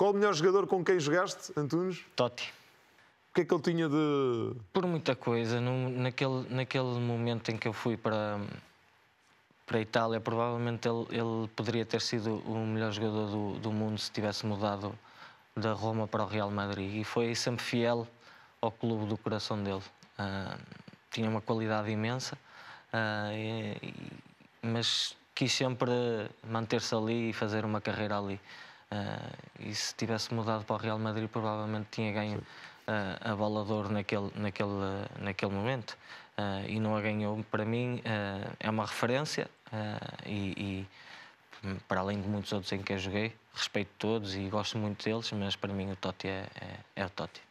Qual o melhor jogador com quem jogaste, Antunes? Totti. O que é que ele tinha de. Por muita coisa. No, naquele, naquele momento em que eu fui para, para a Itália, provavelmente ele, ele poderia ter sido o melhor jogador do, do mundo se tivesse mudado da Roma para o Real Madrid. E foi sempre fiel ao clube do coração dele. Uh, tinha uma qualidade imensa, uh, e, mas quis sempre manter-se ali e fazer uma carreira ali. Uh, e se tivesse mudado para o Real Madrid, provavelmente tinha ganho uh, a bola de ouro naquele, naquele, uh, naquele momento. e não a ganhou. Para mim, é uma referência e, e, para além de muitos outros em que eu joguei, respeito todos e gosto muito deles, mas para mim o Totti é, é, é o Totti.